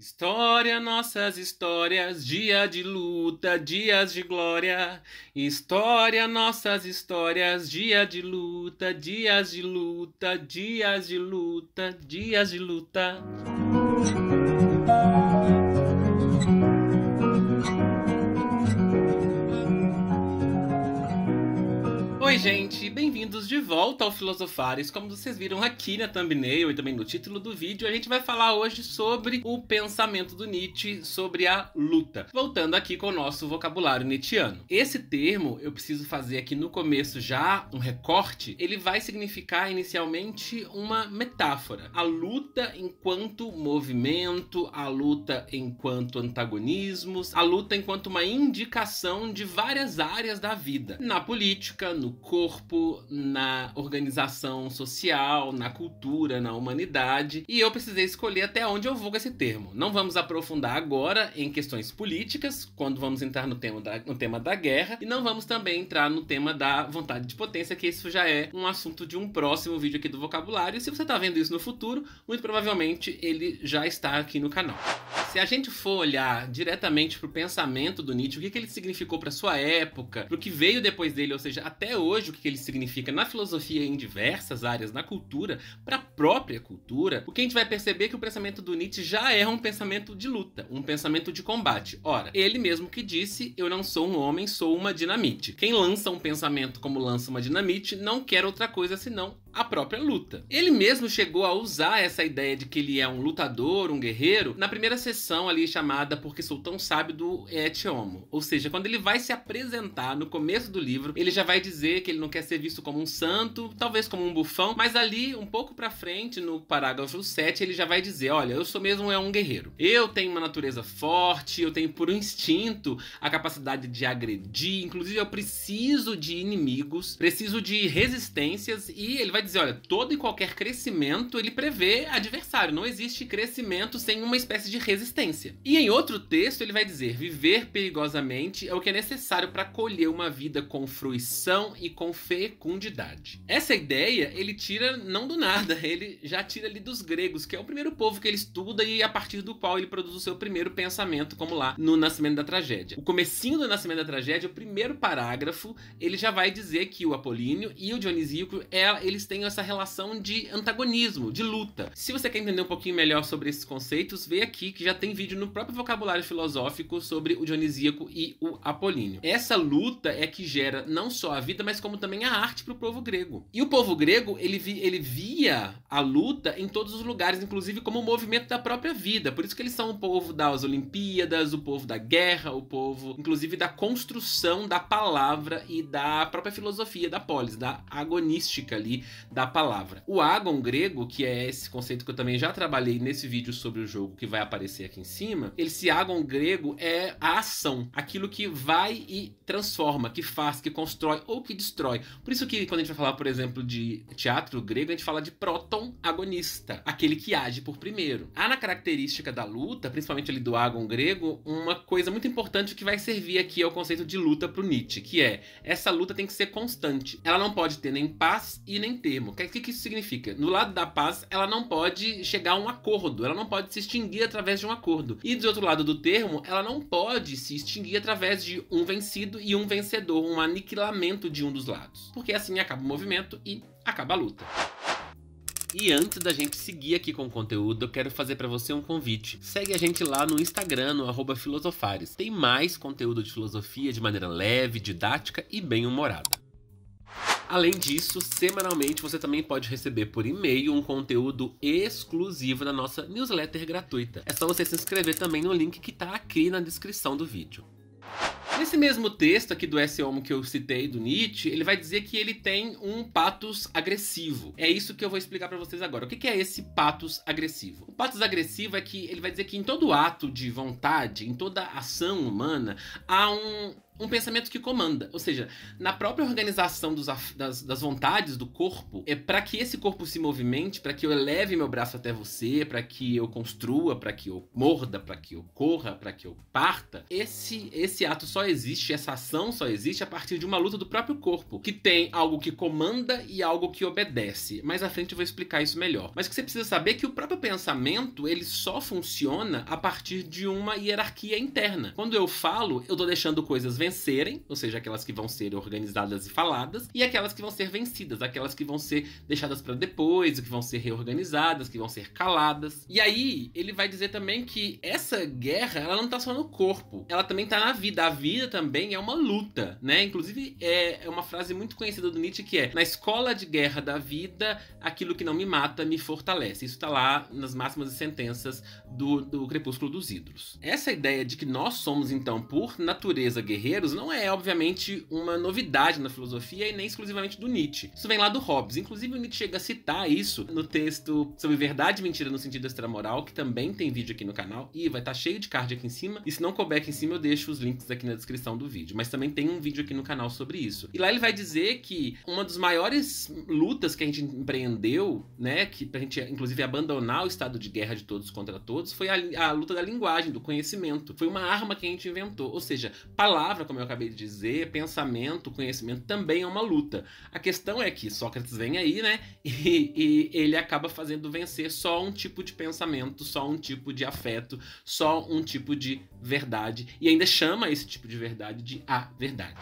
História, nossas histórias, dia de luta, dias de glória. História, nossas histórias, dia de luta, dias de luta, dias de luta, dias de luta. gente, bem-vindos de volta ao Filosofares. Como vocês viram aqui na thumbnail e também no título do vídeo, a gente vai falar hoje sobre o pensamento do Nietzsche sobre a luta. Voltando aqui com o nosso vocabulário nietzschiano. Esse termo, eu preciso fazer aqui no começo já um recorte, ele vai significar inicialmente uma metáfora. A luta enquanto movimento, a luta enquanto antagonismos, a luta enquanto uma indicação de várias áreas da vida. Na política, no corpo na organização social, na cultura, na humanidade, e eu precisei escolher até onde eu vou com esse termo. Não vamos aprofundar agora em questões políticas, quando vamos entrar no tema da, no tema da guerra, e não vamos também entrar no tema da vontade de potência, que isso já é um assunto de um próximo vídeo aqui do vocabulário. Se você está vendo isso no futuro, muito provavelmente ele já está aqui no canal. Se a gente for olhar diretamente para o pensamento do Nietzsche, o que, que ele significou para sua época, para o que veio depois dele, ou seja, até hoje, hoje o que ele significa na filosofia e em diversas áreas na cultura, para a própria cultura, o que a gente vai perceber é que o pensamento do Nietzsche já é um pensamento de luta, um pensamento de combate. Ora, ele mesmo que disse: Eu não sou um homem, sou uma dinamite. Quem lança um pensamento como lança uma dinamite não quer outra coisa senão a própria luta. Ele mesmo chegou a usar essa ideia de que ele é um lutador, um guerreiro, na primeira sessão ali chamada Porque Sou Tão Sábio do Et Homo. Ou seja, quando ele vai se apresentar no começo do livro, ele já vai dizer que ele não quer ser visto como um santo, talvez como um bufão, mas ali, um pouco pra frente, no parágrafo 7, ele já vai dizer, olha, eu sou mesmo é um guerreiro. Eu tenho uma natureza forte, eu tenho por instinto a capacidade de agredir, inclusive eu preciso de inimigos, preciso de resistências e ele vai vai dizer, olha, todo e qualquer crescimento ele prevê adversário. Não existe crescimento sem uma espécie de resistência. E em outro texto ele vai dizer, viver perigosamente é o que é necessário para colher uma vida com fruição e com fecundidade. Essa ideia ele tira não do nada, ele já tira ali dos gregos, que é o primeiro povo que ele estuda e a partir do qual ele produz o seu primeiro pensamento, como lá no Nascimento da Tragédia. O comecinho do Nascimento da Tragédia, o primeiro parágrafo, ele já vai dizer que o Apolíneo e o Dionisíaco, é, eles têm essa relação de antagonismo, de luta. Se você quer entender um pouquinho melhor sobre esses conceitos, vê aqui que já tem vídeo no próprio vocabulário filosófico sobre o dionisíaco e o apolíneo. Essa luta é que gera não só a vida, mas como também a arte para o povo grego. E o povo grego, ele, vi, ele via a luta em todos os lugares, inclusive como o movimento da própria vida. Por isso que eles são o povo das Olimpíadas, o povo da guerra, o povo, inclusive, da construção da palavra e da própria filosofia da polis, da agonística ali, da palavra. O agon grego, que é esse conceito que eu também já trabalhei nesse vídeo sobre o jogo que vai aparecer aqui em cima, esse agon grego é a ação, aquilo que vai e transforma, que faz, que constrói ou que destrói. Por isso que quando a gente vai falar, por exemplo, de teatro grego, a gente fala de próton agonista, aquele que age por primeiro. Há na característica da luta, principalmente ali do agon grego, uma coisa muito importante que vai servir aqui ao é conceito de luta para o Nietzsche, que é essa luta tem que ser constante. Ela não pode ter nem paz e nem ter termo. O que, que, que isso significa? No lado da paz, ela não pode chegar a um acordo, ela não pode se extinguir através de um acordo. E do outro lado do termo, ela não pode se extinguir através de um vencido e um vencedor, um aniquilamento de um dos lados. Porque assim acaba o movimento e acaba a luta. E antes da gente seguir aqui com o conteúdo, eu quero fazer para você um convite. Segue a gente lá no Instagram, no Filosofares. Tem mais conteúdo de filosofia de maneira leve, didática e bem humorada. Além disso, semanalmente você também pode receber por e-mail um conteúdo exclusivo da nossa newsletter gratuita. É só você se inscrever também no link que está aqui na descrição do vídeo. Nesse mesmo texto aqui do S. Homo que eu citei, do Nietzsche, ele vai dizer que ele tem um patos agressivo. É isso que eu vou explicar para vocês agora. O que é esse patos agressivo? O patos agressivo é que ele vai dizer que em todo ato de vontade, em toda ação humana, há um um pensamento que comanda. Ou seja, na própria organização dos, das, das, vontades do corpo, é para que esse corpo se movimente, para que eu eleve meu braço até você, para que eu construa, para que eu morda, para que eu corra, para que eu parta. Esse, esse ato só existe, essa ação só existe a partir de uma luta do próprio corpo, que tem algo que comanda e algo que obedece. Mais à frente eu vou explicar isso melhor. Mas o que você precisa saber é que o próprio pensamento, ele só funciona a partir de uma hierarquia interna. Quando eu falo, eu tô deixando coisas vencer vencerem, ou seja, aquelas que vão ser organizadas e faladas, e aquelas que vão ser vencidas, aquelas que vão ser deixadas para depois, que vão ser reorganizadas, que vão ser caladas. E aí, ele vai dizer também que essa guerra, ela não tá só no corpo, ela também tá na vida. A vida também é uma luta, né? Inclusive, é, é uma frase muito conhecida do Nietzsche que é: na escola de guerra da vida, aquilo que não me mata me fortalece. Isso tá lá nas máximas e sentenças do, do Crepúsculo dos Ídolos. Essa ideia de que nós somos, então, por natureza guerreira, não é, obviamente, uma novidade na filosofia e nem exclusivamente do Nietzsche. Isso vem lá do Hobbes. Inclusive, o Nietzsche chega a citar isso no texto sobre verdade e mentira no sentido extramoral, que também tem vídeo aqui no canal. E vai estar tá cheio de card aqui em cima. E se não couber aqui em cima, eu deixo os links aqui na descrição do vídeo. Mas também tem um vídeo aqui no canal sobre isso. E lá ele vai dizer que uma das maiores lutas que a gente empreendeu, né, que pra gente, inclusive, abandonar o estado de guerra de todos contra todos, foi a, a luta da linguagem, do conhecimento. Foi uma arma que a gente inventou. Ou seja, palavra como eu acabei de dizer, pensamento, conhecimento também é uma luta. A questão é que Sócrates vem aí, né? E, e ele acaba fazendo vencer só um tipo de pensamento, só um tipo de afeto, só um tipo de verdade. E ainda chama esse tipo de verdade de a verdade.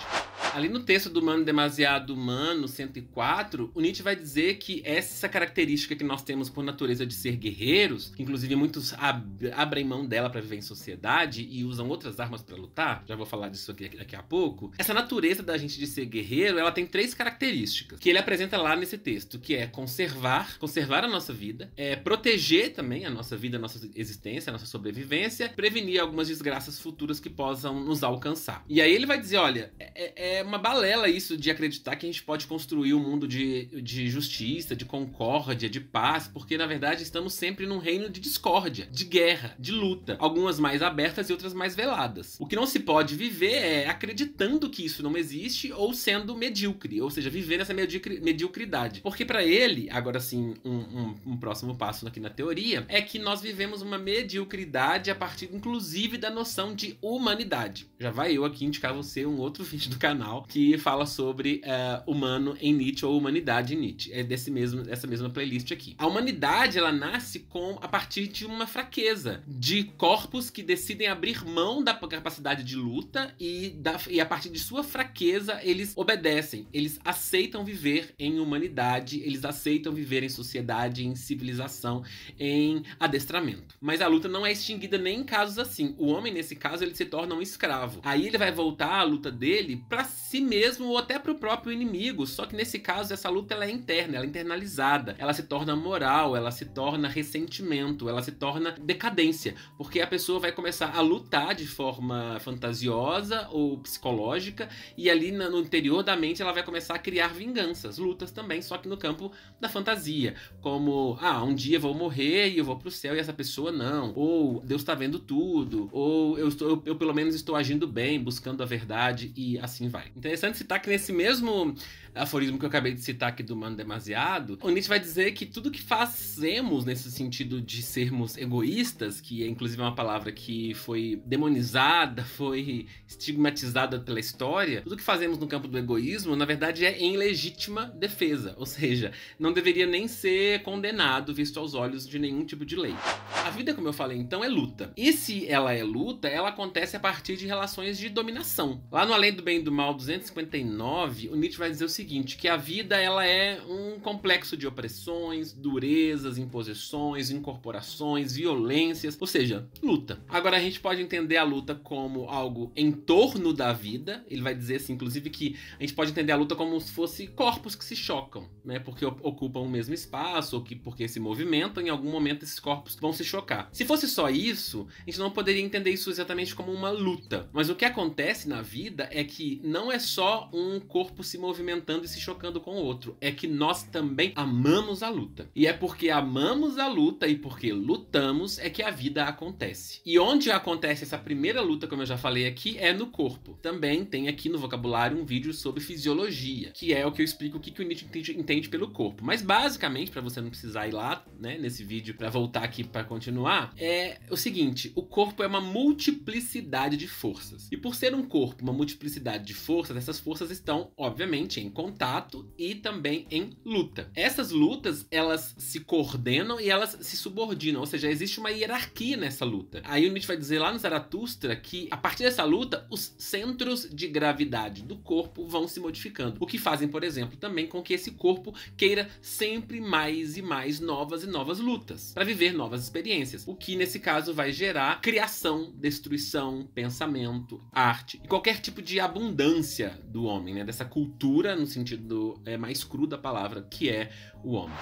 Ali no texto do mano Demasiado Humano, 104, o Nietzsche vai dizer que é essa característica que nós temos por natureza de ser guerreiros, que inclusive muitos ab abrem mão dela para viver em sociedade e usam outras armas para lutar, já vou falar disso aqui daqui a pouco, essa natureza da gente de ser guerreiro, ela tem três características que ele apresenta lá nesse texto, que é conservar, conservar a nossa vida, é proteger também a nossa vida, a nossa existência, a nossa sobrevivência, prevenir algumas desgraças futuras que possam nos alcançar. E aí ele vai dizer, olha, é, é uma balela isso de acreditar que a gente pode construir um mundo de, de justiça, de concórdia, de paz, porque na verdade estamos sempre num reino de discórdia, de guerra, de luta, algumas mais abertas e outras mais veladas. O que não se pode viver é acreditando que isso não existe ou sendo medíocre, ou seja, viver nessa medíocre, mediocridade. Porque para ele, agora sim, um, um, um próximo passo aqui na teoria, é que nós vivemos uma mediocridade a partir, inclusive, da noção de humanidade. Já vai eu aqui indicar você um outro vídeo do canal que fala sobre uh, humano em Nietzsche ou humanidade em Nietzsche. É desse mesmo, dessa mesma playlist aqui. A humanidade, ela nasce com a partir de uma fraqueza, de corpos que decidem abrir mão da capacidade de luta e, da, e a partir de sua fraqueza eles obedecem, eles aceitam viver em humanidade, eles aceitam viver em sociedade, em civilização, em adestramento. Mas a luta não é extinguida nem em casos assim. O homem, nesse caso, ele se torna um escravo. Aí ele vai voltar à luta dele para si mesmo ou até para o próprio inimigo. Só que nesse caso, essa luta ela é interna, ela é internalizada. Ela se torna moral, ela se torna ressentimento, ela se torna decadência. Porque a pessoa vai começar a lutar de forma fantasiosa ou psicológica, e ali no interior da mente ela vai começar a criar vinganças, lutas também, só que no campo da fantasia. Como, ah, um dia eu vou morrer e eu vou pro céu e essa pessoa não. Ou Deus tá vendo tudo. Ou eu, estou, eu, eu pelo menos estou agindo bem, buscando a verdade e assim vai. Interessante citar que nesse mesmo aforismo que eu acabei de citar aqui do Mano Demasiado, o Nietzsche vai dizer que tudo que fazemos nesse sentido de sermos egoístas, que é inclusive uma palavra que foi demonizada, foi estigmatizada pela história, tudo que fazemos no campo do egoísmo, na verdade, é em legítima defesa, ou seja, não deveria nem ser condenado visto aos olhos de nenhum tipo de lei. A vida, como eu falei, então, é luta. E se ela é luta, ela acontece a partir de relações de dominação. Lá no Além do Bem e do Mal 259, o Nietzsche vai dizer o seguinte seguinte, que a vida ela é um complexo de opressões, durezas, imposições, incorporações, violências, ou seja, luta. Agora a gente pode entender a luta como algo em torno da vida. Ele vai dizer assim, inclusive que a gente pode entender a luta como se fosse corpos que se chocam, né? Porque ocupam o mesmo espaço ou que porque se movimentam, em algum momento esses corpos vão se chocar. Se fosse só isso, a gente não poderia entender isso exatamente como uma luta. Mas o que acontece na vida é que não é só um corpo se movimentando enfrentando e se chocando com o outro. É que nós também amamos a luta. E é porque amamos a luta e porque lutamos é que a vida acontece. E onde acontece essa primeira luta, como eu já falei aqui, é no corpo. Também tem aqui no vocabulário um vídeo sobre fisiologia, que é o que eu explico o que, que o Nietzsche entende, entende pelo corpo. Mas basicamente, para você não precisar ir lá, né, nesse vídeo, para voltar aqui para continuar, é o seguinte: o corpo é uma multiplicidade de forças. E por ser um corpo, uma multiplicidade de forças, essas forças estão, obviamente, em contato e também em luta. Essas lutas, elas se coordenam e elas se subordinam, ou seja, existe uma hierarquia nessa luta. Aí o Nietzsche vai dizer lá no Zaratustra que a partir dessa luta, os centros de gravidade do corpo vão se modificando, o que fazem, por exemplo, também com que esse corpo queira sempre mais e mais novas e novas lutas para viver novas experiências, o que nesse caso vai gerar criação, destruição, pensamento, arte e qualquer tipo de abundância do homem, né? dessa cultura no sentido é, mais cru da palavra, que é o homem.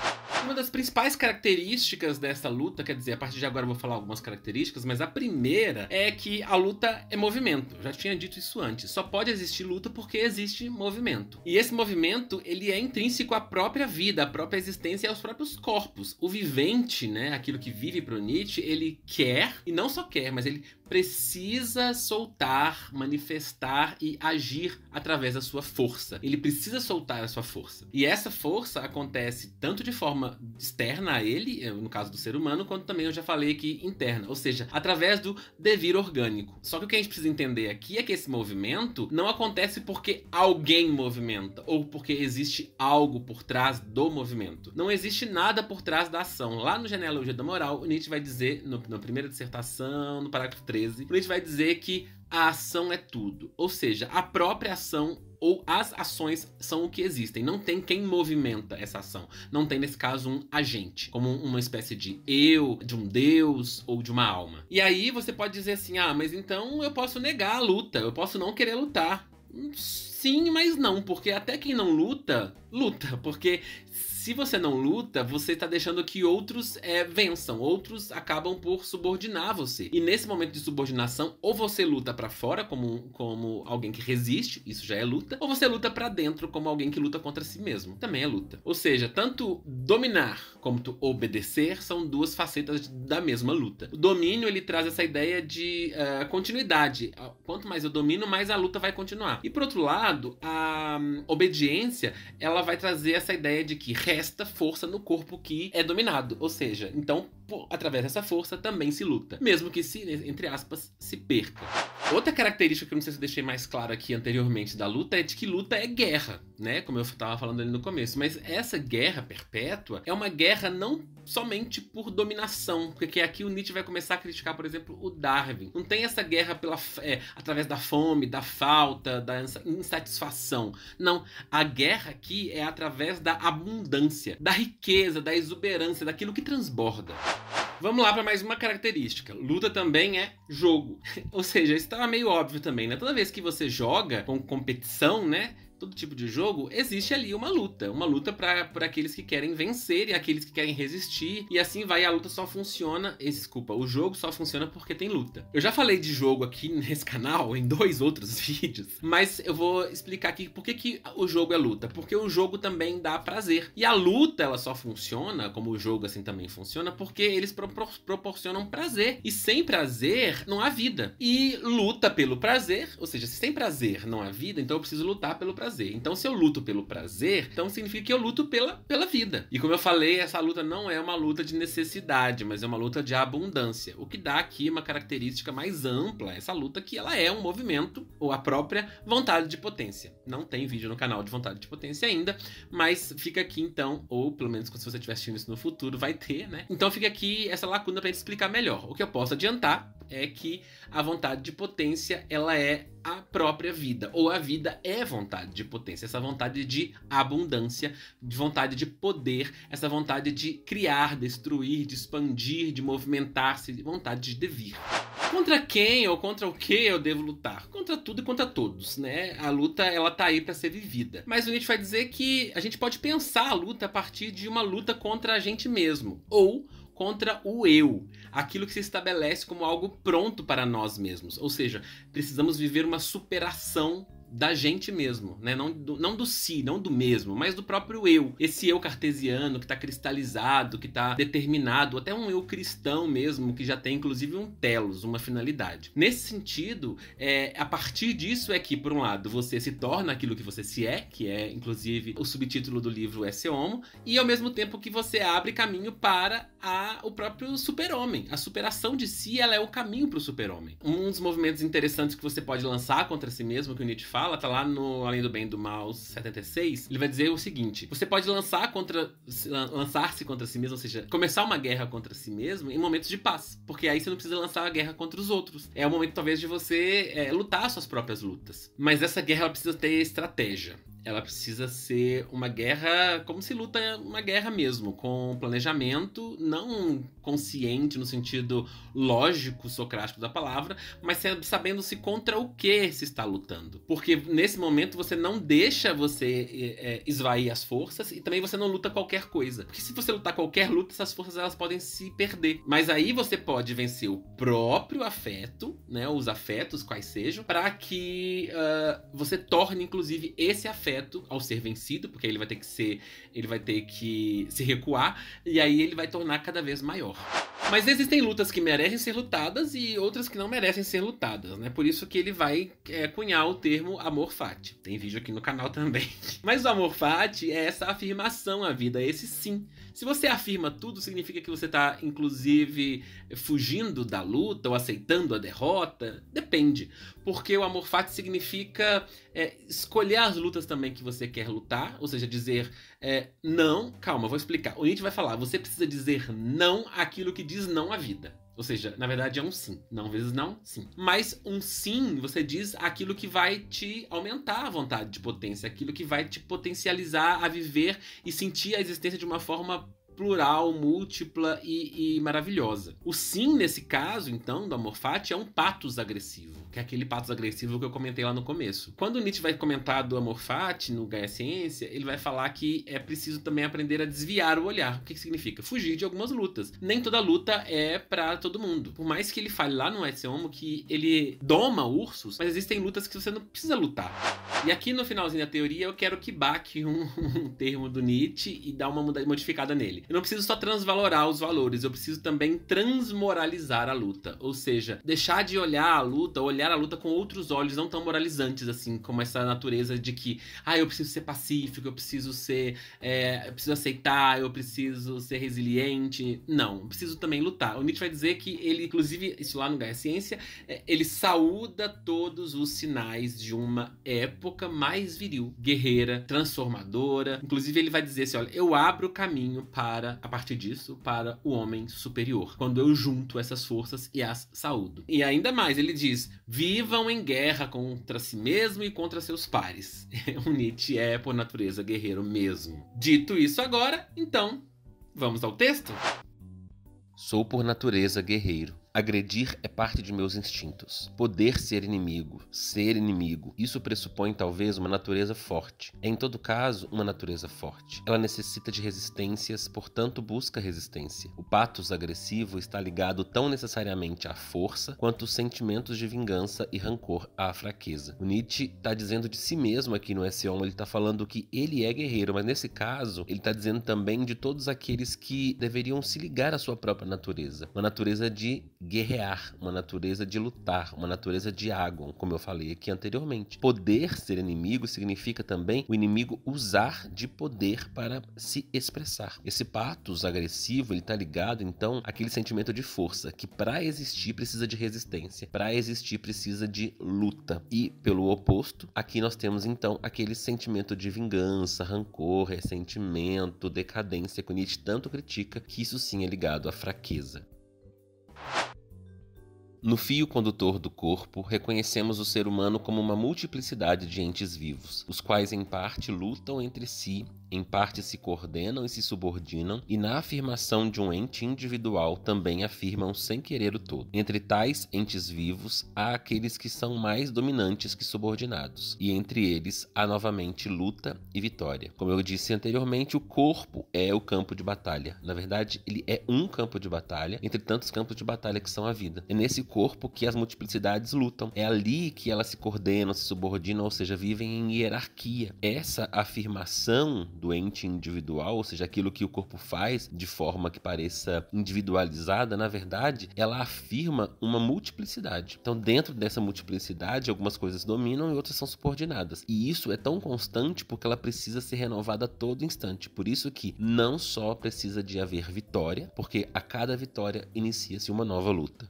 Uma das principais características dessa luta, quer dizer, a partir de agora eu vou falar algumas características, mas a primeira é que a luta é movimento. Eu já tinha dito isso antes. Só pode existir luta porque existe movimento. E esse movimento, ele é intrínseco à própria vida, à própria existência e aos próprios corpos. O vivente, né, aquilo que vive para o Nietzsche, ele quer, e não só quer, mas ele precisa soltar, manifestar e agir através da sua força. Ele precisa soltar a sua força. E essa força acontece tanto de forma externa a ele, eh, no caso do ser humano, quanto também eu já falei aqui interna, ou seja, através do devir orgânico. Só que o que a gente precisa entender aqui é que esse movimento não acontece porque alguém movimenta ou porque existe algo por trás do movimento. Não existe nada por trás da ação. Lá no Genealogia da Moral, Nietzsche vai dizer, no, na primeira dissertação, no parágrafo 3, 13, Freud vai dizer que a ação é tudo. Ou seja, a própria ação ou as ações são o que existem. Não tem quem movimenta essa ação. Não tem, nesse caso, um agente, como uma espécie de eu, de um deus ou de uma alma. E aí você pode dizer assim: ah, mas então eu posso negar a luta, eu posso não querer lutar. Sim, mas não, porque até quem não luta, luta, porque se você não luta, você está deixando que outros é, vençam, outros acabam por subordinar você. E nesse momento de subordinação, ou você luta para fora como, como alguém que resiste, isso já é luta, ou você luta para dentro como alguém que luta contra si mesmo, também é luta. Ou seja, tanto dominar quanto obedecer são duas facetas da mesma luta. O domínio ele traz essa ideia de uh, continuidade. Quanto mais eu domino, mais a luta vai continuar. E por outro lado, a um, obediência ela vai trazer essa ideia de que que resta força no corpo que é dominado. Ou seja, então através dessa força também se luta, mesmo que se, entre aspas, se perca. Outra característica que eu não sei se eu deixei mais claro aqui anteriormente da luta é de que luta é guerra, né? Como eu estava falando ali no começo. Mas essa guerra perpétua é uma guerra não somente por dominação, porque é aqui o Nietzsche vai começar a criticar, por exemplo, o Darwin. Não tem essa guerra pela, é, através da fome, da falta, da insatisfação. Não, a guerra aqui é através da abundância, da riqueza, da exuberância, daquilo que transborda. Vamos lá para mais uma característica. Luta também é jogo. Ou seja, isso estava meio óbvio também, né? Toda vez que você joga com competição, né? todo tipo de jogo, existe ali uma luta. Uma luta para aqueles que querem vencer e aqueles que querem resistir. E assim vai, a luta só funciona. Desculpa, o jogo só funciona porque tem luta. Eu já falei de jogo aqui nesse canal, em dois outros vídeos, mas eu vou explicar aqui por que, que o jogo é luta. Porque o jogo também dá prazer. E a luta, ela só funciona, como o jogo assim também funciona, porque eles pro proporcionam prazer. E sem prazer, não há vida. E luta pelo prazer, ou seja, se sem prazer não há vida, então eu preciso lutar pelo prazer prazer. Então, se eu luto pelo prazer, então significa que eu luto pela, pela vida. E como eu falei, essa luta não é uma luta de necessidade, mas é uma luta de abundância. O que dá aqui uma característica mais ampla, essa luta que ela é um movimento ou a própria vontade de potência. Não tem vídeo no canal de vontade de potência ainda, mas fica aqui então, ou pelo menos se você estiver assistindo isso no futuro, vai ter, né? Então fica aqui essa lacuna para explicar melhor. O que eu posso adiantar é que a vontade de potência ela é a própria vida, ou a vida é vontade de potência, essa vontade de abundância, de vontade de poder, essa vontade de criar, destruir, de expandir, de movimentar-se, vontade de devir. Contra quem ou contra o que eu devo lutar? Contra tudo e contra todos, né? A luta ela tá aí para ser vivida. Mas o Nietzsche vai dizer que a gente pode pensar a luta a partir de uma luta contra a gente mesmo, ou contra o eu, aquilo que se estabelece como algo pronto para nós mesmos. Ou seja, precisamos viver uma superação da gente mesmo, né? Não do, não do si, não do mesmo, mas do próprio eu. Esse eu cartesiano que está cristalizado, que está determinado, até um eu cristão mesmo, que já tem inclusive um telos, uma finalidade. Nesse sentido, é, a partir disso é que, por um lado, você se torna aquilo que você se é, que é inclusive o subtítulo do livro é Ser Homo, e ao mesmo tempo que você abre caminho para a, o próprio super-homem. A superação de si, ela é o caminho para o super-homem. Um dos movimentos interessantes que você pode lançar contra si mesmo, que o Nietzsche fala, tá lá no Além do Bem do Mal 76, ele vai dizer o seguinte: você pode lançar contra lançar-se contra si mesmo, ou seja, começar uma guerra contra si mesmo em momentos de paz, porque aí você não precisa lançar a guerra contra os outros. É o momento talvez de você é, lutar suas próprias lutas. Mas essa guerra ela precisa ter estratégia ela precisa ser uma guerra, como se luta uma guerra mesmo, com planejamento, não consciente no sentido lógico socrático da palavra, mas sabendo se contra o que se está lutando. Porque nesse momento você não deixa você é, esvair as forças e também você não luta qualquer coisa. Porque se você lutar qualquer luta, essas forças elas podem se perder. Mas aí você pode vencer o próprio afeto, né, os afetos quais sejam, para que uh, você torne inclusive esse afeto objeto ao ser vencido, porque ele vai ter que ser, ele vai ter que se recuar e aí ele vai tornar cada vez maior. Mas existem lutas que merecem ser lutadas e outras que não merecem ser lutadas, né? Por isso que ele vai é, cunhar o termo amor fati. Tem vídeo aqui no canal também. Mas o amor fati é essa afirmação à vida, esse sim se você afirma tudo, significa que você está, inclusive, fugindo da luta ou aceitando a derrota? Depende, porque o amor fati significa é, escolher as lutas também que você quer lutar, ou seja, dizer é, não. Calma, vou explicar. O Nietzsche vai falar: você precisa dizer não àquilo que diz não à vida. Ou seja, na verdade é um sim. Não vezes não, sim. Mas um sim, você diz aquilo que vai te aumentar a vontade de potência, aquilo que vai te potencializar a viver e sentir a existência de uma forma plural, múltipla e, e maravilhosa. O sim, nesse caso, então, do Amorfati, é um patos agressivo, que é aquele patos agressivo que eu comentei lá no começo. Quando Nietzsche vai comentar do Amorfati no Gaia Ciência, ele vai falar que é preciso também aprender a desviar o olhar. O que, que significa? Fugir de algumas lutas. Nem toda luta é para todo mundo. Por mais que ele fale lá no Esse Homo que ele doma ursos, mas existem lutas que você não precisa lutar. E aqui no finalzinho da teoria eu quero que baque um, um termo do Nietzsche e dar uma modificada nele eu não preciso só transvalorar os valores, eu preciso também transmoralizar a luta. Ou seja, deixar de olhar a luta, olhar a luta com outros olhos não tão moralizantes, assim, como essa natureza de que, ah, eu preciso ser pacífico, eu preciso ser. É, eu preciso aceitar, eu preciso ser resiliente. Não, eu preciso também lutar. O Nietzsche vai dizer que ele, inclusive, isso lá no Gaia Ciência, é, ele saúda todos os sinais de uma época mais viril, guerreira, transformadora. Inclusive, ele vai dizer assim: olha, eu abro o caminho para para, a partir disso, para o homem superior. Quando eu junto essas forças e as saúdo. E ainda mais, ele diz: vivam em guerra contra si mesmo e contra seus pares. o Nietzsche é, por natureza, guerreiro mesmo. Dito isso agora, então, vamos ao texto? Sou por natureza guerreiro. Agredir é parte de meus instintos. Poder ser inimigo, ser inimigo, isso pressupõe talvez uma natureza forte. É, em todo caso, uma natureza forte. Ela necessita de resistências, portanto, busca resistência. O patos agressivo está ligado tão necessariamente à força quanto os sentimentos de vingança e rancor à fraqueza. O Nietzsche está dizendo de si mesmo aqui no S.O. ele está falando que ele é guerreiro, mas nesse caso, ele está dizendo também de todos aqueles que deveriam se ligar à sua própria natureza. Uma natureza de guerrear, uma natureza de lutar, uma natureza de água, como eu falei aqui anteriormente. Poder ser inimigo significa também o inimigo usar de poder para se expressar. Esse patos agressivo ele está ligado então àquele sentimento de força que para existir precisa de resistência, para existir precisa de luta. E pelo oposto, aqui nós temos então aquele sentimento de vingança, rancor, ressentimento, decadência que o Nietzsche tanto critica, que isso sim é ligado à fraqueza. No fio condutor do corpo, reconhecemos o ser humano como uma multiplicidade de entes vivos, os quais em parte lutam entre si, em parte se coordenam e se subordinam, e na afirmação de um ente individual também afirmam sem querer o todo. Entre tais entes vivos, há aqueles que são mais dominantes que subordinados, e entre eles há novamente luta e vitória. Como eu disse anteriormente, o corpo é o campo de batalha. Na verdade, ele é um campo de batalha entre tantos campos de batalha que são a vida. É nesse corpo que as multiplicidades lutam. É ali que elas se coordenam, se subordinam, ou seja, vivem em hierarquia. Essa afirmação do ente individual, ou seja, aquilo que o corpo faz de forma que pareça individualizada, na verdade, ela afirma uma multiplicidade. Então, dentro dessa multiplicidade, algumas coisas dominam e outras são subordinadas. E isso é tão constante porque ela precisa ser renovada a todo instante. Por isso que não só precisa de haver vitória, porque a cada vitória inicia-se uma nova luta.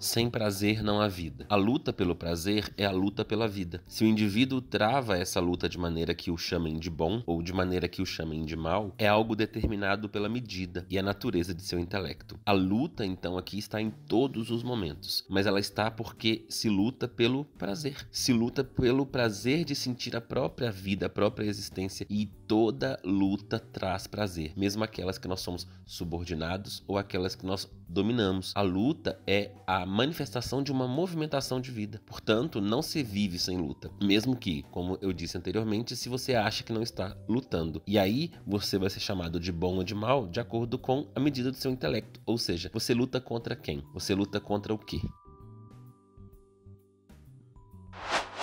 Sem prazer não há vida. A luta pelo prazer é a luta pela vida. Se o indivíduo trava essa luta de maneira que o chamem de bom ou de maneira que o chamem de mal, é algo determinado pela medida e a natureza de seu intelecto. A luta, então, aqui está em todos os momentos, mas ela está porque se luta pelo prazer. Se luta pelo prazer de sentir a própria vida, a própria existência e toda luta traz prazer, mesmo aquelas que nós somos subordinados ou aquelas que nós dominamos. A luta é a manifestação de uma movimentação de vida. Portanto, não se vive sem luta, mesmo que, como eu disse anteriormente, se você acha que não está lutando. E aí você vai ser chamado de bom ou de mal de acordo com a medida do seu intelecto, ou seja, você luta contra quem? Você luta contra o quê?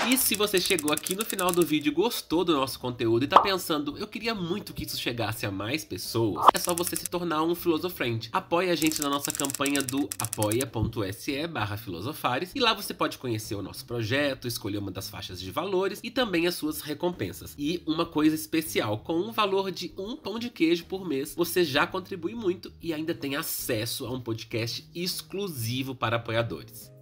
E se você chegou aqui no final do vídeo, gostou do nosso conteúdo e tá pensando, eu queria muito que isso chegasse a mais pessoas, é só você se tornar um Filosofrente. Apoie a gente na nossa campanha do apoia.se barra Filosofares e lá você pode conhecer o nosso projeto, escolher uma das faixas de valores e também as suas recompensas. E uma coisa especial, com um valor de um pão de queijo por mês, você já contribui muito e ainda tem acesso a um podcast exclusivo para apoiadores.